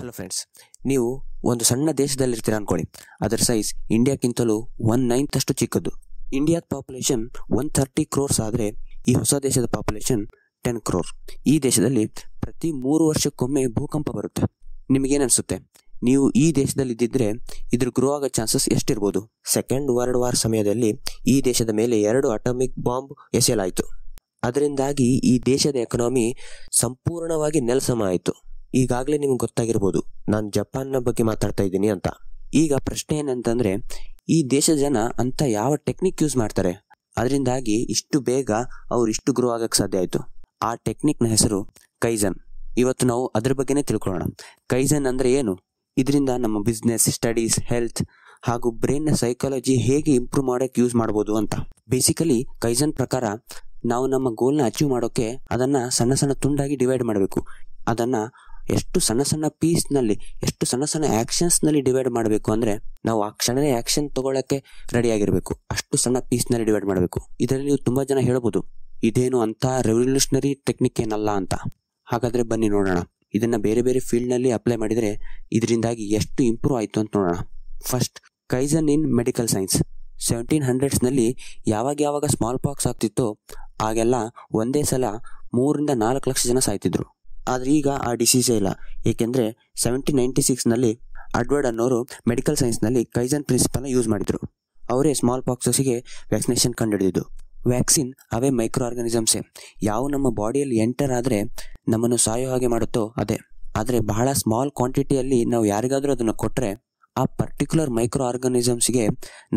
hello friends ನೀವು ಒಂದು ಸಣ್ಣ ದೇಶದಲ್ಲಿರ್ತೀರ ಅನ್ಕೊಳ್ಳಿ ಅದರ ಸೈಜ್ ಇಂಡಿಯಾಕ್ಕಿಂತಲೂ ಒನ್ ನೈನ್ತ್ ಅಷ್ಟು ಚಿಕ್ಕದು ಇಂಡಿಯಾದ ಪಾಪ್ಯುಲೇಷನ್ ಒನ್ ಥರ್ಟಿ ಕ್ರೋರ್ಸ್ ಆದರೆ ಈ ಹೊಸ ದೇಶದ ಪಾಪ್ಯುಲೇಷನ್ ಟೆನ್ ಕ್ರೋರ್ ಈ ದೇಶದಲ್ಲಿ ಪ್ರತಿ ಮೂರು ವರ್ಷಕ್ಕೊಮ್ಮೆ ಭೂಕಂಪ ಬರುತ್ತೆ ನಿಮಗೇನು ಅನಿಸುತ್ತೆ ನೀವು ಈ ದೇಶದಲ್ಲಿ ಇದ್ದಿದ್ರೆ ಇದ್ರ ಗ್ರೋ ಆಗೋ ಚಾನ್ಸಸ್ ಎಷ್ಟಿರ್ಬೋದು ಸೆಕೆಂಡ್ ವರ್ಲ್ಡ್ ವಾರ್ ಸಮಯದಲ್ಲಿ ಈ ದೇಶದ ಮೇಲೆ ಎರಡು ಅಟಾಮಿಕ್ ಬಾಂಬ್ ಎಸೆಯಲಾಯಿತು ಅದರಿಂದಾಗಿ ಈ ದೇಶದ ಎಕನಾಮಿ ಸಂಪೂರ್ಣವಾಗಿ ನೆಲಸಮ ಆಯಿತು ಈಗಾಗಲೇ ನಿಮ್ಗೆ ಗೊತ್ತಾಗಿರ್ಬೋದು ನಾನು ಜಪಾನ್ನ ಬಗ್ಗೆ ಮಾತಾಡ್ತಾ ಇದ್ದೀನಿ ಅಂತ ಈಗ ಪ್ರಶ್ನೆ ಏನಂತಂದ್ರೆ ಈ ದೇಶದ ಜನ ಅಂತ ಯಾವ ಟೆಕ್ನಿಕ್ ಯೂಸ್ ಮಾಡ್ತಾರೆ ಅದರಿಂದಾಗಿ ಇಷ್ಟು ಬೇಗ ಅವ್ರು ಇಷ್ಟು ಗ್ರೋ ಆಗಕ್ಕೆ ಸಾಧ್ಯ ಆಯಿತು ಆ ಟೆಕ್ನಿಕ್ನ ಹೆಸರು ಕೈಜನ್ ಇವತ್ತು ನಾವು ಅದ್ರ ಬಗ್ಗೆನೇ ತಿಳ್ಕೊಳ್ಳೋಣ ಕೈಜನ್ ಅಂದರೆ ಏನು ಇದರಿಂದ ನಮ್ಮ ಬಿಸ್ನೆಸ್ ಸ್ಟಡೀಸ್ ಹೆಲ್ತ್ ಹಾಗೂ ಬ್ರೈನ್ನ ಸೈಕಾಲಜಿ ಹೇಗೆ ಇಂಪ್ರೂವ್ ಮಾಡೋಕ್ಕೆ ಯೂಸ್ ಮಾಡ್ಬೋದು ಅಂತ ಬೇಸಿಕಲಿ ಕೈಜನ್ ಪ್ರಕಾರ ನಾವು ನಮ್ಮ ಗೋಲ್ನ ಅಚೀವ್ ಮಾಡೋಕ್ಕೆ ಅದನ್ನು ಸಣ್ಣ ಸಣ್ಣ ತುಂಡಾಗಿ ಡಿವೈಡ್ ಮಾಡಬೇಕು ಅದನ್ನು ಎಷ್ಟು ಸಣ್ಣ ಸಣ್ಣ ಪೀಸ್ನಲ್ಲಿ ಎಷ್ಟು ಸಣ್ಣ ಸಣ್ಣ ಆ್ಯಕ್ಷನ್ಸ್ನಲ್ಲಿ ಡಿವೈಡ್ ಮಾಡಬೇಕು ಅಂದರೆ ನಾವು ಆ ಕ್ಷಣನೇ ಆ್ಯಕ್ಷನ್ ರೆಡಿ ರೆಡಿಯಾಗಿರಬೇಕು ಅಷ್ಟು ಸಣ್ಣ ಪೀಸ್ನಲ್ಲಿ ಡಿವೈಡ್ ಮಾಡಬೇಕು ಇದರಲ್ಲಿ ನೀವು ತುಂಬ ಜನ ಹೇಳ್ಬೋದು ಇದೇನು ಅಂತ ರೆವಲ್ಯೂಷನರಿ ಟೆಕ್ನಿಕ್ ಏನಲ್ಲ ಅಂತ ಹಾಗಾದರೆ ಬನ್ನಿ ನೋಡೋಣ ಇದನ್ನು ಬೇರೆ ಬೇರೆ ಫೀಲ್ಡ್ನಲ್ಲಿ ಅಪ್ಲೈ ಮಾಡಿದರೆ ಇದರಿಂದಾಗಿ ಎಷ್ಟು ಇಂಪ್ರೂವ್ ಆಯಿತು ಅಂತ ನೋಡೋಣ first kaizen in medical science seventeen ಹಂಡ್ರೆಡ್ಸ್ನಲ್ಲಿ ಯಾವಾಗ ಯಾವಾಗ ಸ್ಮಾಲ್ ಪಾಕ್ಸ್ ಆಗ್ತಿತ್ತೋ ಆಗೆಲ್ಲ ಒಂದೇ ಸಲ ಮೂರಿಂದ ನಾಲ್ಕು ಲಕ್ಷ ಜನ ಸಾಯ್ತಿದ್ರು ಆದರೆ ಈಗ ಆ ಡಿಸೀಸೇ ಇಲ್ಲ ಏಕೆಂದರೆ ಸೆವೆಂಟೀನ್ ನೈಂಟಿ ಸಿಕ್ಸ್ನಲ್ಲಿ ಅಡ್ವರ್ಡ್ ಅನ್ನೋರು ಮೆಡಿಕಲ್ ಸೈನ್ಸ್ನಲ್ಲಿ ಕೈಝನ್ ಪ್ರಿನ್ಸಿಪಲ್ನ ಯೂಸ್ ಮಾಡಿದರು ಅವರೇ ಸ್ಮಾಲ್ ಪಾಕ್ಸಸ್ಗೆ ವ್ಯಾಕ್ಸಿನೇಷನ್ ಕಂಡುಹಿಡಿದಿದ್ದು ವ್ಯಾಕ್ಸಿನ್ ಅವೇ ಮೈಕ್ರೋ ಆರ್ಗನಿಸಮ್ಸೇ ಯಾವ ನಮ್ಮ ಬಾಡಿಯಲ್ಲಿ ಎಂಟರ್ ಆದರೆ ನಮ್ಮನ್ನು ಸಾಯೋ ಹಾಗೆ ಮಾಡುತ್ತೋ ಅದೇ ಆದರೆ ಬಹಳ ಸ್ಮಾಲ್ ಕ್ವಾಂಟಿಟಿಯಲ್ಲಿ ನಾವು ಯಾರಿಗಾದರೂ ಅದನ್ನು ಕೊಟ್ಟರೆ ಆ ಪರ್ಟಿಕ್ಯುಲರ್ ಮೈಕ್ರೋ ಆರ್ಗನಿಸಮ್ಸ್ಗೆ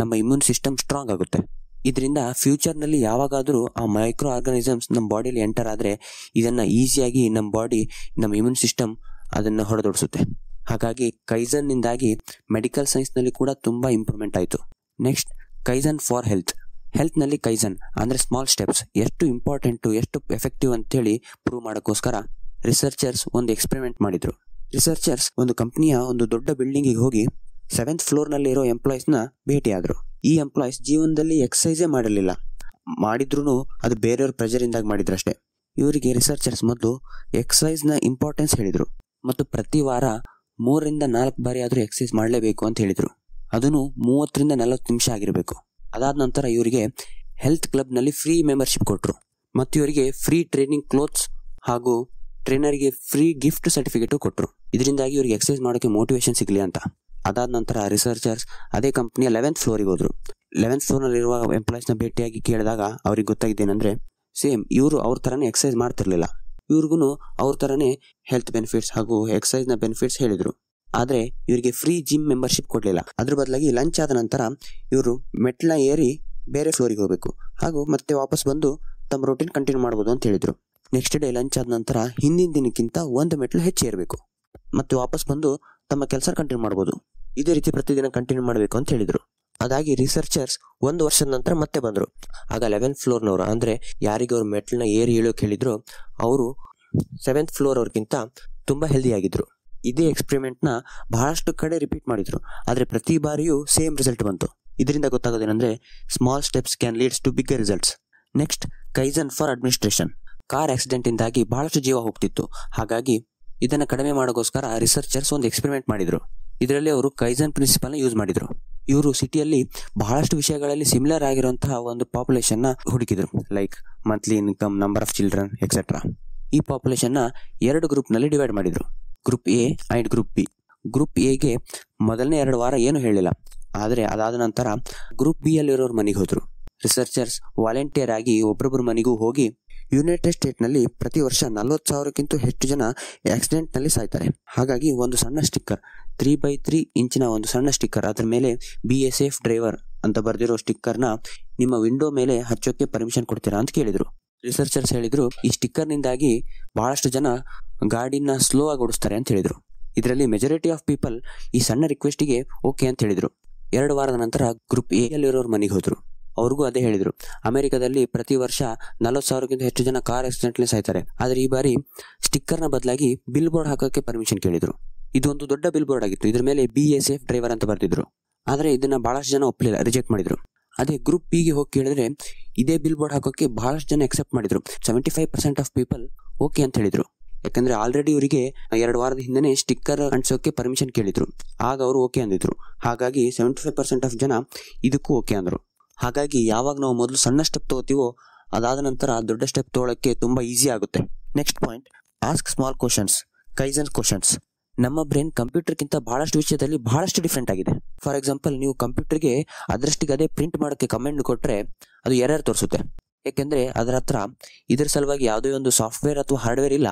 ನಮ್ಮ ಇಮ್ಯೂನ್ ಸಿಸ್ಟಮ್ ಸ್ಟ್ರಾಂಗ್ ಆಗುತ್ತೆ ಇದರಿಂದ ಫ್ಯೂಚರ್ನಲ್ಲಿ ಯಾವಾಗಾದರೂ ಆ ಮೈಕ್ರೋ ಆರ್ಗನಿಸಮ್ಸ್ ನಮ್ಮ ಬಾಡಿಲಿ ಎಂಟರ್ ಆದರೆ ಇದನ್ನು ಈಸಿಯಾಗಿ ನಮ್ಮ ಬಾಡಿ ನಮ್ಮ ಇಮ್ಯೂನ್ ಸಿಸ್ಟಮ್ ಅದನ್ನು ಹೊಡೆದೊಡಿಸುತ್ತೆ ಹಾಗಾಗಿ ಕೈಸನ್ನಿಂದಾಗಿ ಮೆಡಿಕಲ್ ಸೈನ್ಸ್ನಲ್ಲಿ ಕೂಡ ತುಂಬ ಇಂಪ್ರೂವ್ಮೆಂಟ್ ಆಯಿತು ನೆಕ್ಸ್ಟ್ ಕೈಸನ್ ಫಾರ್ ಹೆಲ್ತ್ ಹೆಲ್ತ್ನಲ್ಲಿ ಕೈಸನ್ ಅಂದರೆ ಸ್ಮಾಲ್ ಸ್ಟೆಪ್ಸ್ ಎಷ್ಟು ಇಂಪಾರ್ಟೆಂಟು ಎಷ್ಟು ಎಫೆಕ್ಟಿವ್ ಅಂತೇಳಿ ಪ್ರೂವ್ ಮಾಡೋಕ್ಕೋಸ್ಕರ ರಿಸರ್ಚರ್ಸ್ ಒಂದು ಎಕ್ಸ್ಪೆರಿಮೆಂಟ್ ಮಾಡಿದರು ರಿಸರ್ಚರ್ಸ್ ಒಂದು ಕಂಪ್ನಿಯ ಒಂದು ದೊಡ್ಡ ಬಿಲ್ಡಿಂಗಿಗೆ ಹೋಗಿ ಸೆವೆಂತ್ ಫ್ಲೋರ್ನಲ್ಲಿರೋ ಎಂಪ್ಲಾಯೀಸ್ನ ಭೇಟಿಯಾದರು ಈ ಎಂಪ್ಲಾಯೀಸ್ ಜೀವನದಲ್ಲಿ ಎಕ್ಸಸೈಸೇ ಮಾಡಲಿಲ್ಲ ಮಾಡಿದ್ರೂ ಅದು ಬೇರೆಯವ್ರ ಪ್ರೆಜರಿಂದಾಗಿ ಮಾಡಿದ್ರಷ್ಟೇ ಇವರಿಗೆ ರಿಸರ್ಚರ್ಸ್ ಮೊದಲು ಎಕ್ಸಸೈಸ್ನ ಇಂಪಾರ್ಟೆನ್ಸ್ ಹೇಳಿದರು ಮತ್ತು ಪ್ರತಿ ವಾರ ಮೂರರಿಂದ ನಾಲ್ಕು ಬಾರಿ ಆದರೂ ಎಕ್ಸಸೈಸ್ ಮಾಡಲೇಬೇಕು ಅಂತ ಹೇಳಿದರು ಅದನ್ನು ಮೂವತ್ತರಿಂದ ನಲವತ್ತು ನಿಮಿಷ ಆಗಿರಬೇಕು ಅದಾದ ನಂತರ ಇವರಿಗೆ ಹೆಲ್ತ್ ಕ್ಲಬ್ನಲ್ಲಿ ಫ್ರೀ ಮೆಂಬರ್ಶಿಪ್ ಕೊಟ್ಟರು ಮತ್ತು ಇವರಿಗೆ ಫ್ರೀ ಟ್ರೈನಿಂಗ್ ಕ್ಲೋತ್ಸ್ ಹಾಗೂ ಟ್ರೈನರ್ಗೆ ಫ್ರೀ ಗಿಫ್ಟ್ ಸರ್ಟಿಫಿಕೇಟು ಕೊಟ್ಟರು ಇದರಿಂದಾಗಿ ಇವರಿಗೆ ಎಕ್ಸಸೈಸ್ ಮಾಡೋಕ್ಕೆ ಮೋಟಿವೇಶನ್ ಸಿಗಲಿ ಅಂತ ಅದಾದ ನಂತರ ರಿಸರ್ಚರ್ಸ್ ಅದೇ ಕಂಪ್ನಿಯ ಲೆವೆಂತ್ ಫ್ಲೋರಿಗೆ ಹೋದ್ರು ಲೆವೆಂತ್ ಫ್ಲೋರ್ನಲ್ಲಿರುವ ಎಂಪ್ಲಾಯ್ಸ್ನ ಭೇಟಿಯಾಗಿ ಕೇಳಿದಾಗ ಅವ್ರಿಗೆ ಗೊತ್ತಾಗಿದ್ದೇನೆಂದರೆ ಸೇಮ್ ಇವರು ಅವ್ರ ಥರನೇ ಎಕ್ಸಸೈಸ್ ಮಾಡ್ತಿರ್ಲಿಲ್ಲ ಇವ್ರಿಗೂ ಅವ್ರ ಥರನೇ ಹೆಲ್ತ್ ಬೆನಿಫಿಟ್ಸ್ ಹಾಗೂ ಎಕ್ಸಸೈಸ್ನ ಬೆನಿಫಿಟ್ಸ್ ಹೇಳಿದರು ಆದರೆ ಇವರಿಗೆ ಫ್ರೀ ಜಿಮ್ ಮೆಂಬರ್ಶಿಪ್ ಕೊಡಲಿಲ್ಲ ಅದ್ರ ಬದಲಾಗಿ ಲಂಚ್ ಆದ ನಂತರ ಇವರು ಮೆಟ್ಲ ಏರಿ ಬೇರೆ ಫ್ಲೋರಿಗೆ ಹೋಗಬೇಕು ಹಾಗೂ ಮತ್ತೆ ವಾಪಸ್ ಬಂದು ತಮ್ಮ ರೂಟೀನ್ ಕಂಟಿನ್ಯೂ ಮಾಡ್ಬೋದು ಅಂತ ಹೇಳಿದರು ನೆಕ್ಸ್ಟ್ ಡೇ ಲಂಚ್ ಆದ ನಂತರ ಹಿಂದಿನ ದಿನಕ್ಕಿಂತ ಒಂದು ಮೆಟ್ಲು ಹೆಚ್ಚು ಏರಬೇಕು ಮತ್ತು ವಾಪಸ್ ಬಂದು ತಮ್ಮ ಕೆಲಸ ಕಂಟಿನ್ಯೂ ಮಾಡ್ಬೋದು ಇದೇ ರೀತಿ ಪ್ರತಿದಿನ ಕಂಟಿನ್ಯೂ ಮಾಡಬೇಕು ಅಂತ ಹೇಳಿದರು ಅದಾಗಿ ರಿಸರ್ಚರ್ಸ್ ಒಂದು ವರ್ಷದ ನಂತರ ಮತ್ತೆ ಬಂದರು ಆಗ ಲೆವೆಂತ್ ಫ್ಲೋರ್ನವರು ಅಂದರೆ ಯಾರಿಗೆ ಅವರು ಮೆಟ್ಲನ್ನ ಏರಿ ಹೇಳೋಕೆ ಹೇಳಿದ್ರು ಅವರು ಸೆವೆಂತ್ ಫ್ಲೋರ್ ಅವ್ರಿಗಿಂತ ತುಂಬ ಹೆಲ್ದಿಯಾಗಿದ್ದರು ಇದೇ ಎಕ್ಸ್ಪೆರಿಮೆಂಟ್ನ ಬಹಳಷ್ಟು ಕಡೆ ರಿಪೀಟ್ ಮಾಡಿದರು ಆದರೆ ಪ್ರತಿ ಬಾರಿಯೂ ಸೇಮ್ ರಿಸಲ್ಟ್ ಬಂತು ಇದರಿಂದ ಗೊತ್ತಾಗೋದೇನೆಂದರೆ small steps can leads to bigger results next kaizen for administration ಕಾರ್ ಇಂದಾಗಿ ಬಹಳಷ್ಟು ಜೀವ ಹೋಗ್ತಿತ್ತು ಹಾಗಾಗಿ ಇದನ್ನು ಕಡಿಮೆ ಮಾಡೋಸ್ಕರ ರಿಸರ್ಚರ್ಸ್ ಒಂದು ಎಕ್ಸ್ಪೆರಿಮೆಂಟ್ ಮಾಡಿದರು ಇದರಲ್ಲಿ ಅವರು ಕೈಸನ್ ಪ್ರಿನ್ಸಿಪಲ್ನ ಯೂಸ್ ಮಾಡಿದರು ಇವರು ಸಿಟಿಯಲ್ಲಿ ಬಹಳಷ್ಟು ವಿಷಯಗಳಲ್ಲಿ ಸಿಮಿಲರ್ ಆಗಿರುವಂತಹ ಒಂದು ಪಾಪ್ಯುಲೇಷನ್ನ ಹುಡುಕಿದ್ರು like monthly income number of children etcetera ಈ ಪಾಪ್ಯುಲೇಷನ್ನ ಎರಡು ಗ್ರೂಪ್ನಲ್ಲಿ ಡಿವೈಡ್ ಮಾಡಿದರು group A and group B group ಎಗೆ ಮೊದಲನೇ ಎರಡು ವಾರ ಏನು ಹೇಳಿಲ್ಲ ಆದರೆ ಅದಾದ ನಂತರ ಗ್ರೂಪ್ ಬಿ ಅಲ್ಲಿರೋರು ಮನೆಗೆ ಹೋದರು ರಿಸರ್ಚರ್ಸ್ ವಾಲಂಟಿಯರ್ ಆಗಿ ಒಬ್ಬರೊಬ್ಬರ ಮನೆಗೂ ಹೋಗಿ ಯುನೈಟೆಡ್ ಸ್ಟೇಟ್ನಲ್ಲಿ ಪ್ರತಿ ವರ್ಷ ನಲ್ವತ್ತು ಸಾವಿರಕ್ಕಿಂತ ಹೆಚ್ಚು ಜನ ನಲ್ಲಿ ಸಾಯ್ತಾರೆ ಹಾಗಾಗಿ ಒಂದು ಸಣ್ಣ ಸ್ಟಿಕ್ಕರ್ ತ್ರೀ ಬೈ ತ್ರೀ ಇಂಚಿನ ಒಂದು ಸಣ್ಣ ಸ್ಟಿಕ್ಕರ್ ಅದರ ಮೇಲೆ ಬಿ ಎಸ್ ಎಫ್ ಡ್ರೈವರ್ ಅಂತ ಬರೆದಿರೋ ಸ್ಟಿಕ್ಕರ್ನ ನಿಮ್ಮ ವಿಂಡೋ ಮೇಲೆ ಹಚ್ಚೋಕ್ಕೆ ಪರ್ಮಿಷನ್ ಕೊಡ್ತೀರಾ ಅಂತ ಕೇಳಿದರು ರಿಸರ್ಚರ್ಸ್ ಹೇಳಿದರು ಈ ಸ್ಟಿಕ್ಕರ್ನಿಂದಾಗಿ ಬಹಳಷ್ಟು ಜನ ಗಾಡಿನ ಸ್ಲೋ ಆಗಿ ಓಡಿಸ್ತಾರೆ ಅಂತ ಹೇಳಿದರು ಇದರಲ್ಲಿ ಮೆಜಾರಿಟಿ ಆಫ್ ಪೀಪಲ್ ಈ ಸಣ್ಣ ರಿಕ್ವೆಸ್ಟಿಗೆ ಓಕೆ ಅಂತ ಹೇಳಿದರು ಎರಡು ವಾರದ ನಂತರ ಗ್ರೂಪ್ ಎ ಅಲ್ಲಿರೋರು ಮನೆಗೆ ಹೋದರು ಅವ್ರಿಗೂ ಅದೇ ಹೇಳಿದರು ಅಮೆರಿಕದಲ್ಲಿ ಪ್ರತಿ ವರ್ಷ ನಲವತ್ತು ಸಾವಿರಕ್ಕಿಂತ ಹೆಚ್ಚು ಜನ ಕಾರ್ ಆಕ್ಸಿಡೆಂಟ್ಲಿ ಸಾಯ್ತಾರೆ ಆದರೆ ಈ ಬಾರಿ ಸ್ಟಿಕ್ಕರ್ನ ಬದಲಾಗಿ ಬಿಲ್ ಬೋರ್ಡ್ ಹಾಕೋಕ್ಕೆ ಪರ್ಮಿಷನ್ ಕೇಳಿದರು ಇದೊಂದು ದೊಡ್ಡ ಬಿಲ್ ಬೋರ್ಡ್ ಆಗಿತ್ತು ಇದರ ಮೇಲೆ ಬಿ ಎಸ್ ಎಫ್ ಡ್ರೈವರ್ ಅಂತ ಬರ್ತಿದ್ರು ಆದರೆ ಇದನ್ನ ಬಹಳಷ್ಟು ಜನ ಒಪ್ಪಲಿಲ್ಲ ರಿಜೆಕ್ಟ್ ಮಾಡಿದ್ರು ಅದೇ ಗ್ರೂಪ್ ಗೆ ಹೋಗಿ ಕೇಳಿದ್ರೆ ಇದೇ ಬಿಲ್ ಬೋರ್ಡ್ ಹಾಕೋಕೆ ಬಹಳಷ್ಟು ಜನ ಎಕ್ಸೆಪ್ಟ್ ಮಾಡಿದ್ರು seventy five percent of people okay ಅಂತ ಹೇಳಿದ್ರು ಯಾಕಂದ್ರೆ ಆಲ್ರೆಡಿ ಇವರಿಗೆ ಎರಡು ವಾರದ ಹಿಂದೆ ಸ್ಟಿಕ್ಕರ್ ಅಂಟಿಸೋಕೆ ಪರ್ಮಿಷನ್ ಕೇಳಿದ್ರು ಆಗ ಅವರು ಓಕೆ ಅಂದಿದ್ರು ಹಾಗಾಗಿ ಸೆವೆಂಟಿ ಫೈವ್ ಪರ್ಸೆಂಟ್ ಆಫ್ ಜನ ಇದಕ್ಕೂ ಓಕೆ ಅಂದರು ಹಾಗಾಗಿ ಯಾವಾಗ ನಾವು ಮೊದಲು ಸಣ್ಣ ಸ್ಟೆಪ್ ತಗೋತೀವೋ ಅದಾದ ನಂತರ ದೊಡ್ಡ ಸ್ಟೆಪ್ ತಗೊಳ್ಳೋಕ್ಕೆ ತುಂಬ ಈಸಿ ಆಗುತ್ತೆ next point ask small questions kaizen questions ನಮ್ಮ ಬ್ರೈನ್ ಕಂಪ್ಯೂಟರ್ಗಿಂತ ಬಹಳಷ್ಟು ವಿಷಯದಲ್ಲಿ ಬಹಳಷ್ಟು ಡಿಫ್ರೆಂಟ್ ಆಗಿದೆ ಫಾರ್ ಎಕ್ಸಾಂಪಲ್ ನೀವು ಕಂಪ್ಯೂಟರ್ಗೆ ಅದರಷ್ಟಿಗೆ ಅದೇ ಪ್ರಿಂಟ್ ಮಾಡೋಕ್ಕೆ ಕಮೆಂಟ್ ಕೊಟ್ಟರೆ ಅದು ಎರರ್ ತೋರಿಸುತ್ತೆ ಏಕೆಂದರೆ ಅದರ ಹತ್ರ ಇದರ ಸಲುವಾಗಿ ಯಾವುದೇ ಒಂದು ಸಾಫ್ಟ್ವೇರ್ ಅಥವಾ ಹಾರ್ಡ್ವೇರ್ ಇಲ್ಲ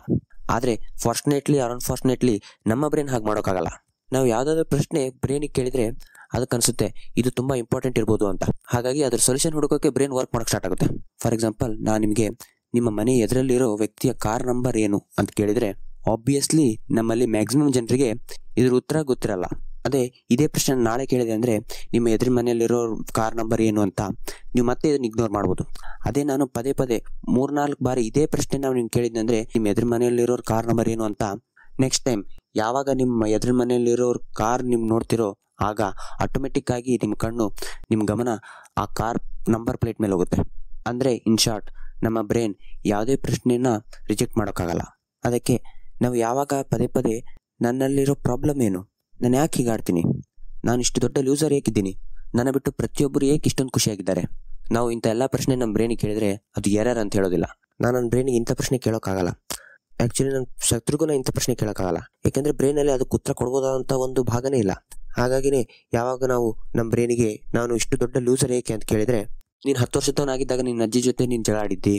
ಆದರೆ ಫಾರ್ಚುನೇಟ್ಲಿ ಆರ್ ಅನ್ಫಾರ್ಚುನೇಟ್ಲಿ ನಮ್ಮ ಬ್ರೈನ್ ಹಾಗೆ ಮಾಡೋಕ್ಕಾಗಲ್ಲ ನಾವು ಯಾವುದಾದ್ರೂ ಪ್ರಶ್ನೆ ಬ್ರೈನಿಗೆ ಕೇಳಿದರೆ ಅನಿಸುತ್ತೆ ಇದು ತುಂಬ ಇಂಪಾರ್ಟೆಂಟ್ ಇರ್ಬೋದು ಅಂತ ಹಾಗಾಗಿ ಅದರ ಸೊಲ್ಯೂಷನ್ ಹುಡುಕೋಕೆ ಬ್ರೈನ್ ವರ್ಕ್ ಮಾಡೋಕ್ಕೆ ಸ್ಟಾರ್ಟ್ ಆಗುತ್ತೆ ಫಾರ್ ಎಕ್ಸಾಂಪಲ್ ನಾನು ನಿಮಗೆ ನಿಮ್ಮ ಮನೆ ಎದುರಲ್ಲಿರೋ ವ್ಯಕ್ತಿಯ ಕಾರ್ ನಂಬರ್ ಏನು ಅಂತ ಕೇಳಿದರೆ ಆಬ್ವಿಯಸ್ಲಿ ನಮ್ಮಲ್ಲಿ ಮ್ಯಾಕ್ಸಿಮಮ್ ಜನರಿಗೆ ಇದ್ರ ಉತ್ತರ ಗೊತ್ತಿರಲ್ಲ ಅದೇ ಇದೇ ಪ್ರಶ್ನೆ ನಾಳೆ ಕೇಳಿದೆ ಅಂದರೆ ನಿಮ್ಮ ಎದುರು ಮನೆಯಲ್ಲಿರೋ ಕಾರ್ ನಂಬರ್ ಏನು ಅಂತ ನೀವು ಮತ್ತೆ ಇದನ್ನು ಇಗ್ನೋರ್ ಮಾಡ್ಬೋದು ಅದೇ ನಾನು ಪದೇ ಪದೇ ಮೂರ್ನಾಲ್ಕು ಬಾರಿ ಇದೇ ಪ್ರಶ್ನೆ ನಾವು ನಿಮ್ಗೆ ಕೇಳಿದ್ದೆ ಅಂದರೆ ನಿಮ್ಮ ಎದುರು ಮನೆಯಲ್ಲಿರೋರು ಕಾರ್ ನಂಬರ್ ಏನು ಅಂತ ನೆಕ್ಸ್ಟ್ ಟೈಮ್ ಯಾವಾಗ ನಿಮ್ಮ ಎದುರು ಮನೆಯಲ್ಲಿರೋರು ಕಾರ್ ನಿಮ್ಗೆ ನೋಡ್ತಿರೋ ಆಗ ಆಟೋಮೆಟಿಕ್ ಆಗಿ ನಿಮ್ಮ ಕಣ್ಣು ನಿಮ್ಮ ಗಮನ ಆ ಕಾರ್ ನಂಬರ್ ಪ್ಲೇಟ್ ಮೇಲೆ ಹೋಗುತ್ತೆ ಅಂದರೆ ಇನ್ ಶಾರ್ಟ್ ನಮ್ಮ ಬ್ರೈನ್ ಯಾವುದೇ ಪ್ರಶ್ನೆಯನ್ನು ರಿಜೆಕ್ಟ್ ಮಾಡೋಕ್ಕಾಗಲ್ಲ ಅದಕ್ಕೆ ನಾವು ಯಾವಾಗ ಪದೇ ಪದೇ ನನ್ನಲ್ಲಿರೋ ಪ್ರಾಬ್ಲಮ್ ಏನು ನಾನು ಯಾಕೆ ಹೀಗಾಡ್ತೀನಿ ನಾನು ಇಷ್ಟು ದೊಡ್ಡ ಲೂಸರ್ ಏಕಿದ್ದೀನಿ ನನ್ನ ಬಿಟ್ಟು ಪ್ರತಿಯೊಬ್ಬರು ಏಕೆ ಇಷ್ಟೊಂದು ಖುಷಿಯಾಗಿದ್ದಾರೆ ನಾವು ಇಂಥ ಎಲ್ಲ ಪ್ರಶ್ನೆ ನಮ್ಮ ಬ್ರೈನಿಗೆ ಕೇಳಿದ್ರೆ ಅದು ಎರರ್ ಅಂತ ಹೇಳೋದಿಲ್ಲ ನಾನು ನನ್ನ ಬ್ರೈನಿಗೆ ಇಂಥ ಪ್ರಶ್ನೆ ಕೇಳೋಕ್ಕಾಗಲ್ಲ ಆ್ಯಕ್ಚುಲಿ ನನ್ನ ಶತ್ರುಗೂ ನಾನು ಇಂಥ ಪ್ರಶ್ನೆ ಕೇಳೋಕ್ಕಾಗಲ್ಲ ಯಾಕೆಂದರೆ ಬ್ರೈನಲ್ಲಿ ಅದಕ್ಕೆ ಉತ್ತರ ಕೊಡ್ಬೋದಾದಂಥ ಒಂದು ಭಾಗನೇ ಇಲ್ಲ ಹಾಗಾಗಿನೇ ಯಾವಾಗ ನಾವು ನಮ್ಮ ಬ್ರೈನಿಗೆ ನಾನು ಇಷ್ಟು ದೊಡ್ಡ ಲೂಸರ್ ಏಕೆ ಅಂತ ಕೇಳಿದರೆ ನೀನು ಹತ್ತು ವರ್ಷದವನಾಗಿದ್ದಾಗ ನಿನ್ನ ಅಜ್ಜಿ ಜೊತೆ ನೀನು ಜಗಳ ಆಡಿದ್ದಿ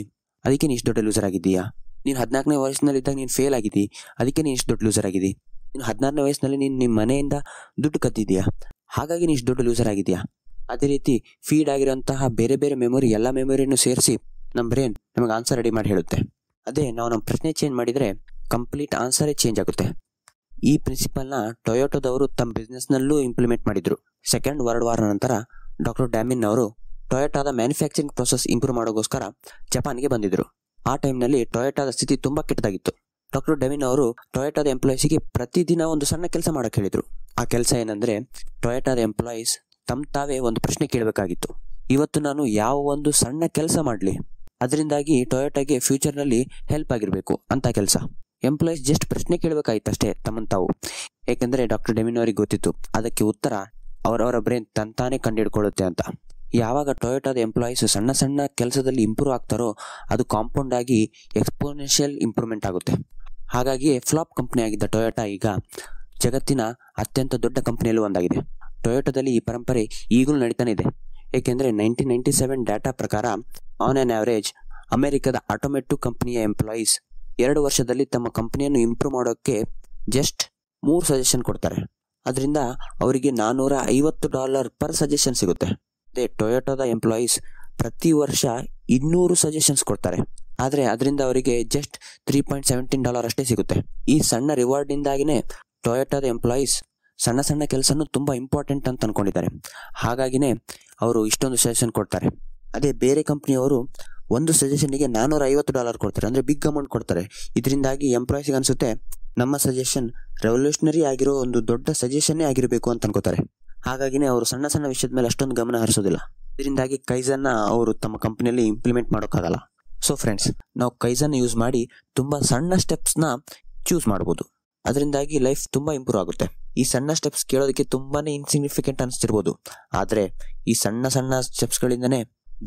ಅದಕ್ಕೆ ನೀನು ಇಷ್ಟು ದೊಡ್ಡ ಲೂಸರ್ ಆಗಿದ್ದೀಯಾ ನೀನು ಹದಿನಾಲ್ಕನೇ ಇದ್ದಾಗ ನೀನು ಫೇಲ್ ಆಗಿದ್ದಿ ಅದಕ್ಕೆ ನೀನು ಇಷ್ಟು ದೊಡ್ಡ ಲೂಸರ್ ಆಗಿದ್ದಿ ನೀನು ಹದಿನಾರನೇ ವಯಸ್ಸಿನಲ್ಲಿ ನೀನು ನಿಮ್ಮ ಮನೆಯಿಂದ ದುಡ್ಡು ಕದ್ದಿದ್ದೀಯಾ ಹಾಗಾಗಿ ನೀನು ಇಷ್ಟು ದೊಡ್ಡ ಲೂಸರ್ ಆಗಿದೆಯಾ ಅದೇ ರೀತಿ ಫೀಡ್ ಆಗಿರುವಂತಹ ಬೇರೆ ಬೇರೆ ಮೆಮೊರಿ ಎಲ್ಲ ಮೆಮೊರಿಯನ್ನು ಸೇರಿಸಿ ನಮ್ಮ ಬ್ರೇನ್ ನಮಗೆ ಆನ್ಸರ್ ರೆಡಿ ಮಾಡಿ ಹೇಳುತ್ತೆ ಅದೇ ನಾವು ನಮ್ಮ ಪ್ರಶ್ನೆ ಚೇಂಜ್ ಮಾಡಿದರೆ ಕಂಪ್ಲೀಟ್ ಆನ್ಸರೇ ಚೇಂಜ್ ಆಗುತ್ತೆ ಈ ಪ್ರಿನ್ಸಿಪಲ್ನ ಟೊಯೋಟೋದವರು ತಮ್ಮ ಬಿಸ್ನೆಸ್ನಲ್ಲೂ ಇಂಪ್ಲಿಮೆಂಟ್ ಮಾಡಿದರು ಸೆಕೆಂಡ್ ವರ್ಲ್ಡ್ ವಾರ್ ನಂತರ ಡಾಕ್ಟರ್ ಡ್ಯಾಮಿನ್ ಅವರು ಟೊಯೋಟಾದ ಮ್ಯಾನುಫ್ಯಾಕ್ಚರಿಂಗ್ ಪ್ರೊಸೆಸ್ ಇಂಪ್ರೂವ್ ಮಾಡೋಕ್ಕೋಸ್ಕರ ಜಪಾನ್ಗೆ ಬಂದಿದ್ದರು ಆ ಟೈಮ್ನಲ್ಲಿ ಟೊಯೋಟಾದ ಸ್ಥಿತಿ ತುಂಬ ಕೆಟ್ಟದಾಗಿತ್ತು ಡಾಕ್ಟರ್ ಡೆವಿನ್ ಅವರು ಟೊಯೋಟಾದ ಎಂಪ್ಲಾಯೀಸಿಗೆ ಪ್ರತಿದಿನ ಒಂದು ಸಣ್ಣ ಕೆಲಸ ಮಾಡಕ್ಕೆ ಹೇಳಿದರು ಆ ಕೆಲಸ ಏನಂದರೆ ಟೊಯೋಟಾದ ಎಂಪ್ಲಾಯೀಸ್ ತಮ್ಮ ತಾವೇ ಒಂದು ಪ್ರಶ್ನೆ ಕೇಳಬೇಕಾಗಿತ್ತು ಇವತ್ತು ನಾನು ಯಾವ ಒಂದು ಸಣ್ಣ ಕೆಲಸ ಮಾಡಲಿ ಅದರಿಂದಾಗಿ ಟೊಯೋಟಾಗೆ ಫ್ಯೂಚರ್ನಲ್ಲಿ ಹೆಲ್ಪ್ ಆಗಿರಬೇಕು ಅಂತ ಕೆಲಸ ಎಂಪ್ಲಾಯೀಸ್ ಜಸ್ಟ್ ಪ್ರಶ್ನೆ ಕೇಳಬೇಕಾಗಿತ್ತು ಅಷ್ಟೇ ತಮ್ಮ ತಾವು ಏಕೆಂದರೆ ಡಾಕ್ಟರ್ ಡೆಮಿನ್ ಅವರಿಗೆ ಗೊತ್ತಿತ್ತು ಅದಕ್ಕೆ ಉತ್ತರ ಅವರವರ ಬ್ರೈನ್ ತಂತಾನೇ ಕಂಡುಹಿಡ್ಕೊಳ್ಳುತ್ತೆ ಅಂತ ಯಾವಾಗ ಟೊಯೋಟಾದ ಎಂಪ್ಲಾಯೀಸ್ ಸಣ್ಣ ಸಣ್ಣ ಕೆಲಸದಲ್ಲಿ ಇಂಪ್ರೂವ್ ಆಗ್ತಾರೋ ಅದು ಕಾಂಪೌಂಡ್ ಆಗಿ ಎಕ್ಸ್ಪೋನೆನ್ಷಿಯಲ್ ಇಂಪ್ರೂವ್ಮೆಂಟ್ ಆಗುತ್ತೆ ಹಾಗಾಗಿ ಫ್ಲಾಪ್ ಕಂಪ್ನಿಯಾಗಿದ್ದ ಟೊಯೋಟಾ ಈಗ ಜಗತ್ತಿನ ಅತ್ಯಂತ ದೊಡ್ಡ ಕಂಪ್ನಿಯಲ್ಲೂ ಒಂದಾಗಿದೆ ಟೊಯೋಟೋದಲ್ಲಿ ಈ ಪರಂಪರೆ ಈಗಲೂ ನಡೀತಾನೆ ಇದೆ ಏಕೆಂದರೆ ನೈನ್ಟೀನ್ ನೈನ್ಟಿ ಸೆವೆನ್ ಡಾಟಾ ಪ್ರಕಾರ ಆನ್ ಆನ್ ಆವರೇಜ್ ಅಮೆರಿಕದ ಆಟೋಮೆಟಿವ್ ಕಂಪ್ನಿಯ ಎಂಪ್ಲಾಯೀಸ್ ಎರಡು ವರ್ಷದಲ್ಲಿ ತಮ್ಮ ಕಂಪ್ನಿಯನ್ನು ಇಂಪ್ರೂವ್ ಮಾಡೋಕ್ಕೆ ಜಸ್ಟ್ ಮೂರು ಸಜೆಷನ್ ಕೊಡ್ತಾರೆ ಅದರಿಂದ ಅವರಿಗೆ ನಾನ್ನೂರ ಐವತ್ತು ಡಾಲರ್ ಪರ್ ಸಜೆಷನ್ ಸಿಗುತ್ತೆ ಮತ್ತು ಟೊಯೋಟೋದ ಎಂಪ್ಲಾಯೀಸ್ ಪ್ರತಿ ವರ್ಷ ಇನ್ನೂರು ಸಜೆಷನ್ಸ್ ಕೊಡ್ತಾರೆ ಆದರೆ ಅದರಿಂದ ಅವರಿಗೆ just three point seventeen dollar ಅಷ್ಟೇ ಸಿಗುತ್ತೆ ಈ ಸಣ್ಣ ರಿವಾರ್ಡ್ನಿಂದಾಗಿನೇ ಟೊಯೋಟೋದ ಎಂಪ್ಲಾಯೀಸ್ ಸಣ್ಣ ಸಣ್ಣ ಕೆಲಸನೂ ತುಂಬ ಇಂಪಾರ್ಟೆಂಟ್ ಅಂತ ಅಂದ್ಕೊಂಡಿದ್ದಾರೆ ಹಾಗಾಗಿನೇ ಅವರು ಇಷ್ಟೊಂದು ಸಜೆಷನ್ ಕೊಡ್ತಾರೆ ಅದೇ ಬೇರೆ ಕಂಪ್ನಿಯವರು ಒಂದು ಸಜೆಷನಿಗೆ ನಾನ್ನೂರ ಐವತ್ತು ಡಾಲರ್ ಕೊಡ್ತಾರೆ ಅಂದರೆ ಬಿಗ್ ಅಮೌಂಟ್ ಕೊಡ್ತಾರೆ ಇದರಿಂದಾಗಿ ಎಂಪ್ಲಾಯೀಸ್ಗೆ ಅನಿಸುತ್ತೆ ನಮ್ಮ ಸಜೆಷನ್ ರೆವಲ್ಯೂಷನರಿ ಆಗಿರೋ ಒಂದು ದೊಡ್ಡ ಸಜೆಷನ್ನೇ ಆಗಿರಬೇಕು ಅಂತ ಅನ್ಕೋತಾರೆ ಹಾಗಾಗಿನೇ ಅವರು ಸಣ್ಣ ಸಣ್ಣ ವಿಷಯದ ಮೇಲೆ ಅಷ್ಟೊಂದು ಗಮನ ಹರಿಸೋದಿಲ್ಲ ಇದರಿಂದಾಗಿ ಕೈಜನ್ನ ಅವರು ತಮ್ಮ ಕಂಪನಿಯಲ್ಲಿ ಇಂಪ್ಲಿಮೆಂಟ್ ಮಾಡೋಕ್ಕಾಗಲ್ಲ ಸೊ ಫ್ರೆಂಡ್ಸ್ ನಾವು ಕೈಜನ್ನ ಯೂಸ್ ಮಾಡಿ ತುಂಬ ಸಣ್ಣ ಸ್ಟೆಪ್ಸ್ನ ಚೂಸ್ ಮಾಡ್ಬೋದು ಅದರಿಂದಾಗಿ ಲೈಫ್ ತುಂಬ ಇಂಪ್ರೂವ್ ಆಗುತ್ತೆ ಈ ಸಣ್ಣ ಸ್ಟೆಪ್ಸ್ ಕೇಳೋದಕ್ಕೆ ತುಂಬಾ ಇನ್ಸಿಗ್ನಿಫಿಕೆಂಟ್ ಅನಿಸ್ತಿರ್ಬೋದು ಆದರೆ ಈ ಸಣ್ಣ ಸಣ್ಣ ಸ್ಟೆಪ್ಸ್ಗಳಿಂದನೇ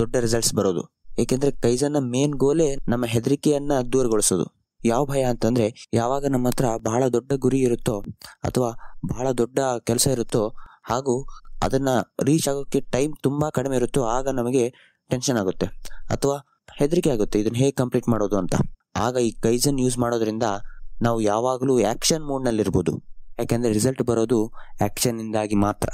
ದೊಡ್ಡ ರಿಸಲ್ಟ್ಸ್ ಬರೋದು ಏಕೆಂದರೆ ಕೈಜನ್ನ ಮೇನ್ ಗೋಲೆ ನಮ್ಮ ಹೆದರಿಕೆಯನ್ನ ದೂರಗೊಳಿಸೋದು ಯಾವ ಭಯ ಅಂತಂದರೆ ಯಾವಾಗ ನಮ್ಮ ಹತ್ರ ಬಹಳ ದೊಡ್ಡ ಗುರಿ ಇರುತ್ತೋ ಅಥವಾ ಬಹಳ ದೊಡ್ಡ ಕೆಲಸ ಇರುತ್ತೋ ಹಾಗೂ ಅದನ್ನು ರೀಚ್ ಆಗೋಕ್ಕೆ ಟೈಮ್ ತುಂಬ ಕಡಿಮೆ ಇರುತ್ತೋ ಆಗ ನಮಗೆ ಟೆನ್ಷನ್ ಆಗುತ್ತೆ ಅಥವಾ ಹೆದರಿಕೆ ಆಗುತ್ತೆ ಇದನ್ನು ಹೇಗೆ ಕಂಪ್ಲೀಟ್ ಮಾಡೋದು ಅಂತ ಆಗ ಈ ಕೈಸನ್ ಯೂಸ್ ಮಾಡೋದ್ರಿಂದ ನಾವು ಯಾವಾಗಲೂ ಆ್ಯಕ್ಷನ್ ಮೂಡ್ನಲ್ಲಿರ್ಬೋದು ಯಾಕೆಂದರೆ ರಿಸಲ್ಟ್ ಬರೋದು ಆ್ಯಕ್ಷನ್ನಿಂದಾಗಿ ಮಾತ್ರ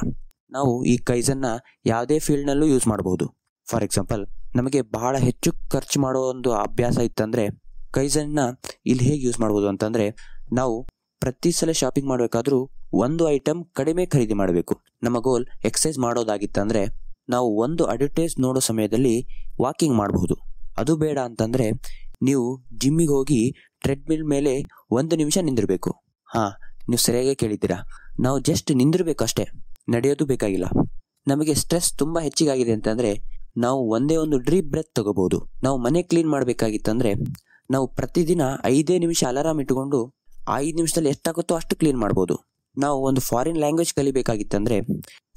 ನಾವು ಈ ಕೈಸನ್ನ ಯಾವುದೇ ಫೀಲ್ಡ್ನಲ್ಲೂ ಯೂಸ್ ಮಾಡ್ಬೋದು ಫಾರ್ ಎಕ್ಸಾಂಪಲ್ ನಮಗೆ ಬಹಳ ಹೆಚ್ಚು ಖರ್ಚು ಮಾಡೋ ಒಂದು ಅಭ್ಯಾಸ ಇತ್ತಂದರೆ ಕೈಝನ್ನ ಇಲ್ಲಿ ಹೇಗೆ ಯೂಸ್ ಮಾಡ್ಬೋದು ಅಂತಂದರೆ ನಾವು ಪ್ರತಿ ಸಲ ಶಾಪಿಂಗ್ ಮಾಡಬೇಕಾದ್ರೂ ಒಂದು ಐಟಮ್ ಕಡಿಮೆ ಖರೀದಿ ಮಾಡಬೇಕು ನಮ್ಮ ಗೋಲ್ ಎಕ್ಸಸೈಸ್ ಮಾಡೋದಾಗಿತ್ತಂದ್ರೆ ನಾವು ಒಂದು ಅಡ್ವರ್ಟೈಸ್ ನೋಡೋ ಸಮಯದಲ್ಲಿ ವಾಕಿಂಗ್ ಮಾಡಬಹುದು ಅದು ಬೇಡ ಅಂತಂದರೆ ನೀವು ಜಿಮ್ಮಿಗೆ ಹೋಗಿ ಟ್ರೆಡ್ಮಿಲ್ ಮೇಲೆ ಒಂದು ನಿಮಿಷ ನಿಂದಿರಬೇಕು ಹಾಂ ನೀವು ಸರಿಯಾಗಿ ಕೇಳಿದ್ದೀರಾ ನಾವು ಜಸ್ಟ್ ನಿಂದಿರಬೇಕಷ್ಟೇ ನಡೆಯೋದು ಬೇಕಾಗಿಲ್ಲ ನಮಗೆ ಸ್ಟ್ರೆಸ್ ತುಂಬ ಹೆಚ್ಚಿಗಾಗಿದೆ ಅಂತಂದರೆ ನಾವು ಒಂದೇ ಒಂದು ಡ್ರೀಪ್ ಬ್ರೆತ್ ತಗೋಬೋದು ನಾವು ಮನೆ ಕ್ಲೀನ್ ಮಾಡಬೇಕಾಗಿತ್ತಂದ್ರೆ ನಾವು ಪ್ರತಿದಿನ ಐದೇ ನಿಮಿಷ ಅಲಾರಾಮ್ ಇಟ್ಟುಕೊಂಡು ಐದು ನಿಮಿಷದಲ್ಲಿ ಎಷ್ಟಾಗುತ್ತೋ ಅಷ್ಟು ಕ್ಲೀನ್ ಮಾಡ್ಬೋದು ನಾವು ಒಂದು ಫಾರಿನ್ ಲ್ಯಾಂಗ್ವೇಜ್ ಕಲಿಬೇಕಾಗಿತ್ತಂದ್ರೆ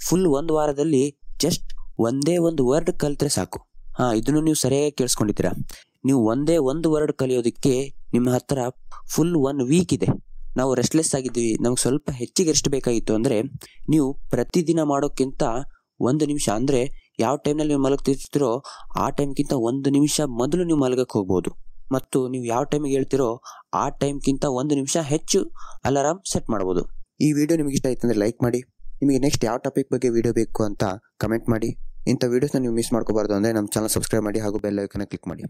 ಫುಲ್ ಒಂದು ವಾರದಲ್ಲಿ ಜಸ್ಟ್ ಒಂದೇ ಒಂದು ವರ್ಡ್ ಕಲಿತ್ರೆ ಸಾಕು ಹಾಂ ಇದನ್ನು ನೀವು ಸರಿಯಾಗಿ ಕೇಳಿಸ್ಕೊಂಡಿದ್ದೀರಾ ನೀವು ಒಂದೇ ಒಂದು ವರ್ಡ್ ಕಲಿಯೋದಕ್ಕೆ ನಿಮ್ಮ ಹತ್ರ ಫುಲ್ ಒನ್ ವೀಕ್ ಇದೆ ನಾವು ರೆಸ್ಟ್ಲೆಸ್ ಆಗಿದ್ದೀವಿ ನಮ್ಗೆ ಸ್ವಲ್ಪ ಹೆಚ್ಚಿಗೆ ರೆಸ್ಟ್ ಬೇಕಾಗಿತ್ತು ಅಂದರೆ ನೀವು ಪ್ರತಿದಿನ ಮಾಡೋಕ್ಕಿಂತ ಒಂದು ನಿಮಿಷ ಅಂದರೆ ಯಾವ ಟೈಮ್ನಲ್ಲಿ ನೀವು ಮಲಗ್ತಿರ್ತೀರೋ ಆ ಟೈಮ್ಗಿಂತ ಒಂದು ನಿಮಿಷ ಮೊದಲು ನೀವು ಮಲಗಕ್ಕೆ ಹೋಗ್ಬೋದು ಮತ್ತು ನೀವು ಯಾವ ಟೈಮಿಗೆ ಹೇಳ್ತಿರೋ ಆ ಟೈಮ್ಗಿಂತ ಒಂದು ನಿಮಿಷ ಹೆಚ್ಚು ಅಲಾರಾಮ್ ಸೆಟ್ ಮಾಡ್ಬೋದು ಈ ವಿಡಿಯೋ ನಿಮಗೆ ಇಷ್ಟ ಆಯ್ತು ಅಂದರೆ ಲೈಕ್ ಮಾಡಿ ನಿಮಗೆ ನೆಕ್ಸ್ಟ್ ಯಾವ ಟಾಪಿಕ್ ಬಗ್ಗೆ ವಿಡಿಯೋ ಬೇಕು ಅಂತ ಕಮೆಂಟ್ ಮಾಡಿ ಇಂಥ ವೀಡಿಯೋಸ್ನ ನೀವು ಮಿಸ್ ಮಾಡ್ಕೋಬಾರ್ದು ಅಂದರೆ ನಮ್ಮ ಚಾನಲ್ ಸಬ್ಸ್ಕ್ರೈಬ್ ಮಾಡಿ ಹಾಗೂ ಬೆಲ್ ಐಕನ್ನ ಕ್ಲಿಕ್ ಮಾಡಿ